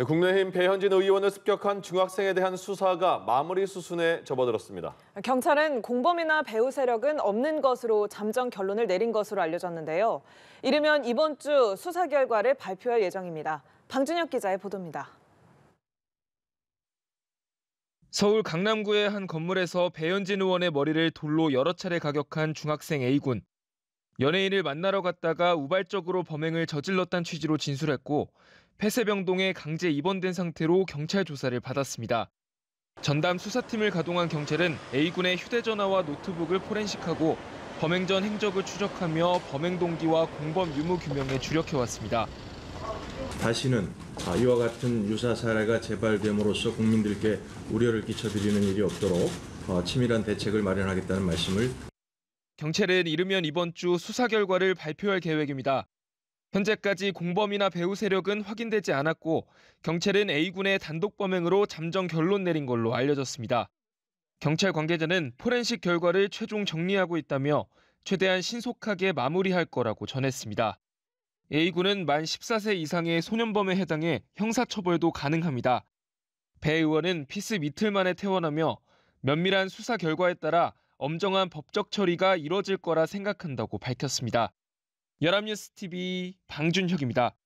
네, 국내힘 배현진 의원을 습격한 중학생에 대한 수사가 마무리 수순에 접어들었습니다. 경찰은 공범이나 배후 세력은 없는 것으로 잠정 결론을 내린 것으로 알려졌는데요. 이르면 이번 주 수사 결과를 발표할 예정입니다. 방준혁 기자의 보도입니다. 서울 강남구의 한 건물에서 배현진 의원의 머리를 돌로 여러 차례 가격한 중학생 A군. 연예인을 만나러 갔다가 우발적으로 범행을 저질렀다는 취지로 진술했고 폐쇄병동에 강제 입원된 상태로 경찰 조사를 받았습니다. 전담 수사팀을 가동한 경찰은 A군의 휴대전화와 노트북을 포렌식하고 범행 전 행적을 추적하며 범행 동기와 공범 유무 규명에 주력해왔습니다. 다시는 이와 같은 유사 사례가 재발됨으로써 국민들께 우려를 끼쳐드리는 일이 없도록 어, 치밀한 대책을 마련하겠다는 말씀을 경찰은 이르면 이번 주 수사 결과를 발표할 계획입니다. 현재까지 공범이나 배후 세력은 확인되지 않았고 경찰은 A군의 단독 범행으로 잠정 결론 내린 걸로 알려졌습니다. 경찰 관계자는 포렌식 결과를 최종 정리하고 있다며 최대한 신속하게 마무리할 거라고 전했습니다. A군은 만 14세 이상의 소년범에 해당해 형사처벌도 가능합니다. 배 의원은 피스 이틀 만에 퇴원하며 면밀한 수사 결과에 따라 엄정한 법적 처리가 이뤄질 거라 생각한다고 밝혔습니다. 연합뉴스 TV 방준혁입니다.